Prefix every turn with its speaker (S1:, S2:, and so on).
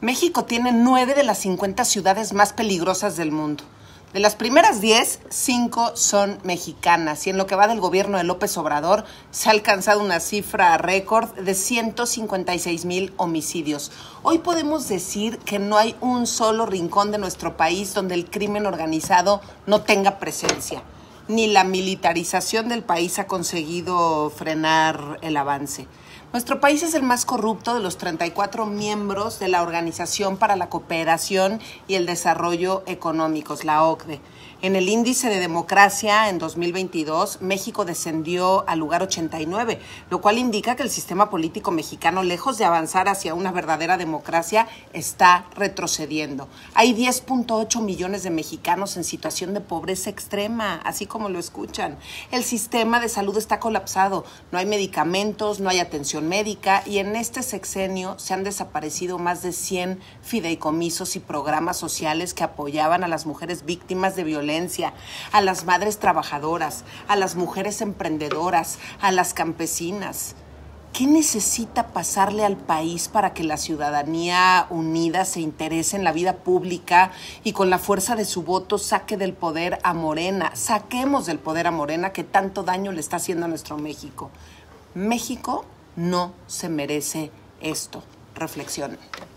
S1: México tiene nueve de las 50 ciudades más peligrosas del mundo. De las primeras diez, cinco son mexicanas y en lo que va del gobierno de López Obrador se ha alcanzado una cifra récord de 156 mil homicidios. Hoy podemos decir que no hay un solo rincón de nuestro país donde el crimen organizado no tenga presencia ni la militarización del país ha conseguido frenar el avance. Nuestro país es el más corrupto de los 34 miembros de la Organización para la Cooperación y el Desarrollo Económicos, la OCDE. En el índice de democracia en 2022, México descendió al lugar 89, lo cual indica que el sistema político mexicano, lejos de avanzar hacia una verdadera democracia, está retrocediendo. Hay 10.8 millones de mexicanos en situación de pobreza extrema, así como como lo escuchan. El sistema de salud está colapsado, no hay medicamentos, no hay atención médica y en este sexenio se han desaparecido más de 100 fideicomisos y programas sociales que apoyaban a las mujeres víctimas de violencia, a las madres trabajadoras, a las mujeres emprendedoras, a las campesinas. ¿qué necesita pasarle al país para que la ciudadanía unida se interese en la vida pública y con la fuerza de su voto saque del poder a Morena? Saquemos del poder a Morena que tanto daño le está haciendo a nuestro México. México no se merece esto. Reflexión.